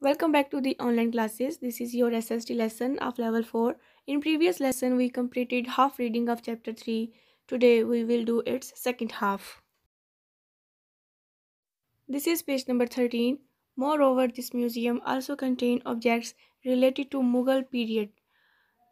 Welcome back to the online classes. This is your SST lesson of level 4. In previous lesson, we completed half reading of chapter 3. Today, we will do its second half. This is page number 13. Moreover, this museum also contains objects related to Mughal period.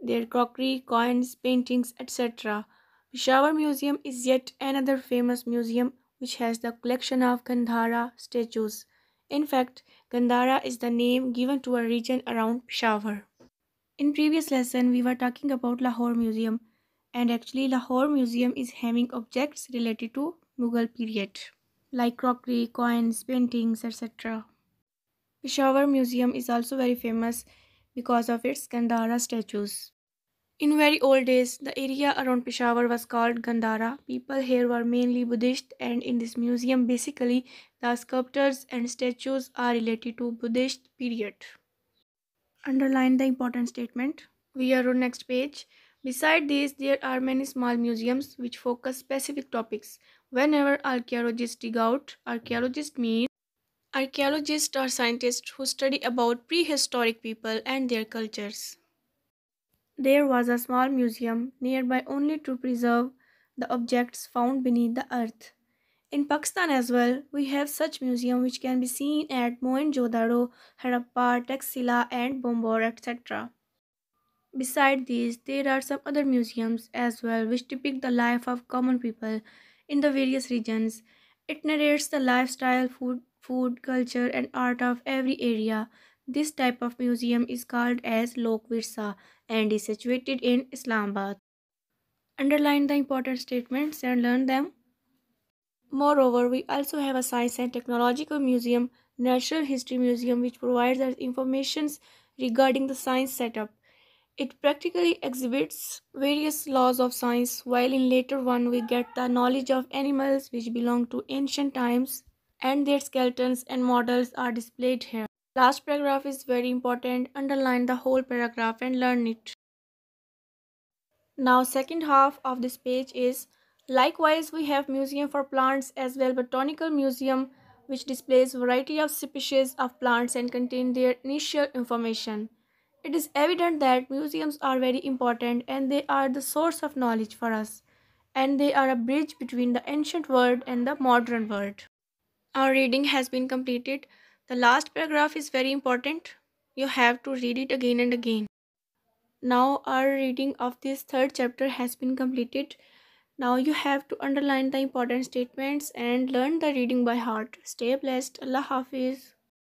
Their crockery, coins, paintings, etc. Peshawar Museum is yet another famous museum which has the collection of Gandhara statues. In fact, Gandhara is the name given to a region around Peshawar. In previous lesson, we were talking about Lahore Museum and actually Lahore Museum is having objects related to Mughal period like crockery, coins, paintings, etc. Peshawar Museum is also very famous because of its Gandhara statues. In very old days, the area around Peshawar was called Gandhara. People here were mainly Buddhist, and in this museum, basically, the sculptures and statues are related to Buddhist period. Underline the important statement. We are on next page. Beside these, there are many small museums which focus specific topics. Whenever archaeologists dig out, archaeologists mean archaeologists are scientists who study about prehistoric people and their cultures. There was a small museum nearby only to preserve the objects found beneath the earth. In Pakistan as well, we have such museums which can be seen at Mohenjo-daro, Harappa, Taxila and Bombor etc. Besides these, there are some other museums as well which depict the life of common people in the various regions. It narrates the lifestyle, food, food, culture and art of every area this type of museum is called as Lok Virsa and is situated in Islamabad. Underline the important statements and learn them. Moreover, we also have a Science and Technological Museum, Natural History Museum, which provides us information regarding the science setup. It practically exhibits various laws of science, while in later one we get the knowledge of animals which belong to ancient times and their skeletons and models are displayed here. Last paragraph is very important. Underline the whole paragraph and learn it. Now second half of this page is Likewise, we have museum for plants as well botanical museum which displays variety of species of plants and contain their initial information. It is evident that museums are very important and they are the source of knowledge for us and they are a bridge between the ancient world and the modern world. Our reading has been completed. The last paragraph is very important. You have to read it again and again. Now our reading of this third chapter has been completed. Now you have to underline the important statements and learn the reading by heart. Stay blessed. Allah Hafiz.